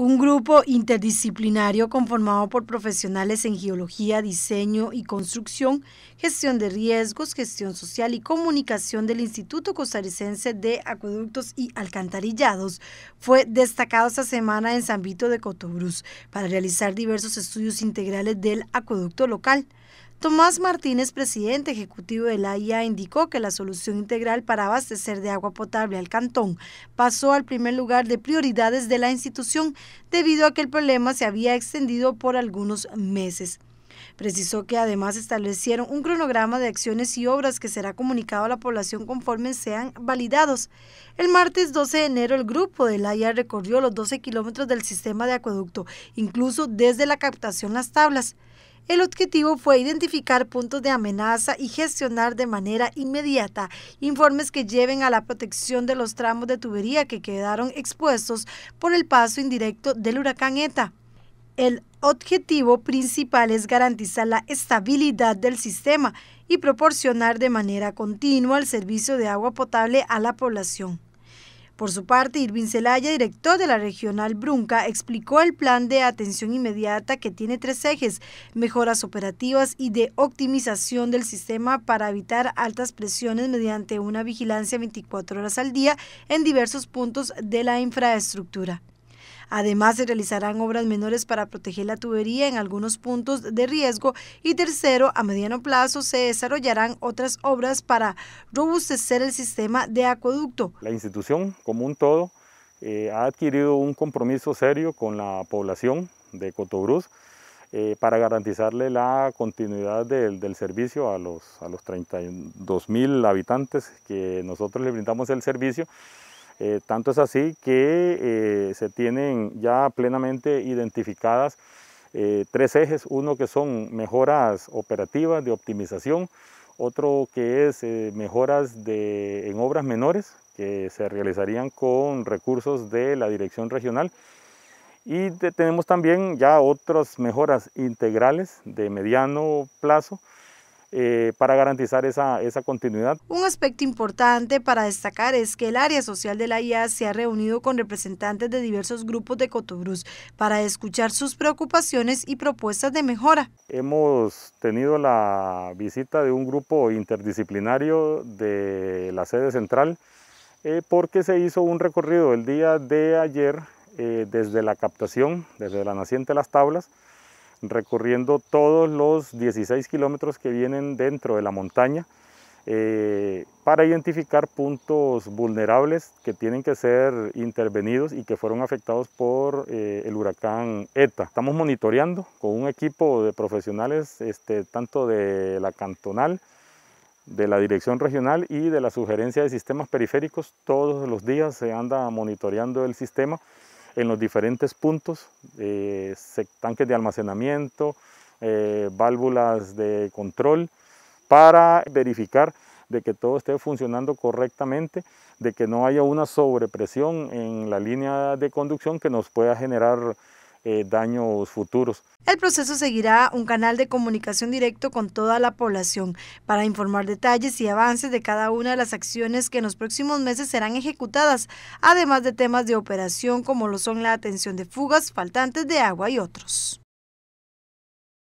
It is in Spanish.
un grupo interdisciplinario conformado por profesionales en geología, diseño y construcción, gestión de riesgos, gestión social y comunicación del Instituto Costarricense de Acueductos y Alcantarillados, fue destacado esta semana en San Vito de Cotobruz para realizar diversos estudios integrales del acueducto local. Tomás Martínez, presidente ejecutivo de la indicó que la solución integral para abastecer de agua potable al cantón pasó al primer lugar de prioridades de la institución debido a que el problema se había extendido por algunos meses. Precisó que además establecieron un cronograma de acciones y obras que será comunicado a la población conforme sean validados. El martes 12 de enero el grupo del AIA recorrió los 12 kilómetros del sistema de acueducto, incluso desde la captación Las Tablas. El objetivo fue identificar puntos de amenaza y gestionar de manera inmediata informes que lleven a la protección de los tramos de tubería que quedaron expuestos por el paso indirecto del huracán ETA. El objetivo principal es garantizar la estabilidad del sistema y proporcionar de manera continua el servicio de agua potable a la población. Por su parte, Irvin Celaya, director de la regional Brunca, explicó el plan de atención inmediata que tiene tres ejes, mejoras operativas y de optimización del sistema para evitar altas presiones mediante una vigilancia 24 horas al día en diversos puntos de la infraestructura. Además, se realizarán obras menores para proteger la tubería en algunos puntos de riesgo. Y tercero, a mediano plazo se desarrollarán otras obras para robustecer el sistema de acueducto. La institución, como un todo, eh, ha adquirido un compromiso serio con la población de Cotobruz eh, para garantizarle la continuidad del, servicio a los, a los 32 mil habitantes que nosotros le brindamos el servicio eh, tanto es así que eh, se tienen ya plenamente identificadas eh, tres ejes, uno que son mejoras operativas de optimización, otro que es mejoras en obras menores que se realizarían con recursos de la dirección regional y tenemos también ya otras mejoras integrales de mediano plazo eh, para garantizar esa, esa continuidad. Un aspecto importante para destacar es que el área social de la IA se ha reunido con representantes de diversos grupos de Cotobruz para escuchar sus preocupaciones y propuestas de mejora. Hemos tenido la visita de un grupo interdisciplinario de la sede central eh, porque se hizo un recorrido el día de ayer eh, desde la captación, desde la naciente de las tablas, recorriendo todos los 16 kilómetros que vienen dentro de la montaña eh, para identificar puntos vulnerables que tienen que ser intervenidos y que fueron afectados por eh, el huracán ETA. Estamos monitoreando con un equipo de profesionales, este, tanto de la cantonal, de la dirección regional y de la sugerencia de sistemas periféricos. Todos los días se anda monitoreando el sistema en los diferentes puntos, eh, tanques de almacenamiento, eh, válvulas de control, para verificar de que todo esté funcionando correctamente, de que no haya una sobrepresión en la línea de conducción que nos pueda generar eh, daños futuros. El proceso seguirá un canal de comunicación directo con toda la población para informar detalles y avances de cada una de las acciones que en los próximos meses serán ejecutadas, además de temas de operación como lo son la atención de fugas, faltantes de agua y otros.